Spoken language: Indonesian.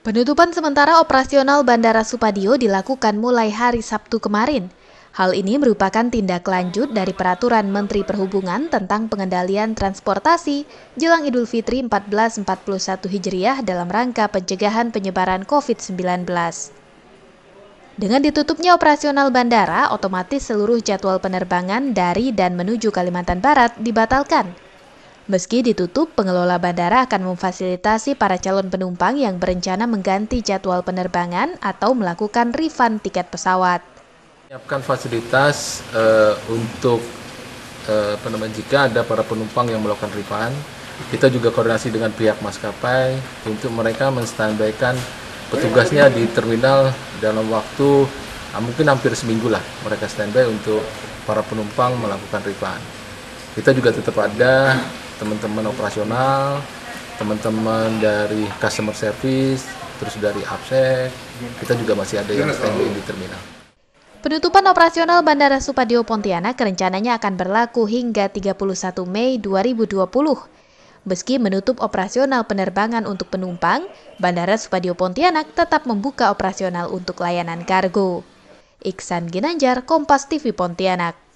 Penutupan sementara operasional Bandara Supadio dilakukan mulai hari Sabtu kemarin. Hal ini merupakan tindak lanjut dari Peraturan Menteri Perhubungan tentang pengendalian transportasi jelang Idul Fitri 1441 Hijriah dalam rangka pencegahan penyebaran COVID-19. Dengan ditutupnya operasional bandara, otomatis seluruh jadwal penerbangan dari dan menuju Kalimantan Barat dibatalkan. Meski ditutup, pengelola bandara akan memfasilitasi para calon penumpang yang berencana mengganti jadwal penerbangan atau melakukan refund tiket pesawat. Siapkan fasilitas uh, untuk uh, apa jika ada para penumpang yang melakukan refund, kita juga koordinasi dengan pihak maskapai untuk mereka menstandbykan petugasnya di terminal dalam waktu uh, mungkin hampir seminggu lah mereka standby untuk para penumpang melakukan refund. Kita juga tetap ada teman-teman operasional, teman-teman dari customer service, terus dari absek, kita juga masih ada yang standby di terminal. Penutupan operasional Bandara Supadio Pontianak rencananya akan berlaku hingga 31 Mei 2020. Meski menutup operasional penerbangan untuk penumpang, Bandara Supadio Pontianak tetap membuka operasional untuk layanan kargo. Iksan Ginanjar, Kompas TV Pontianak.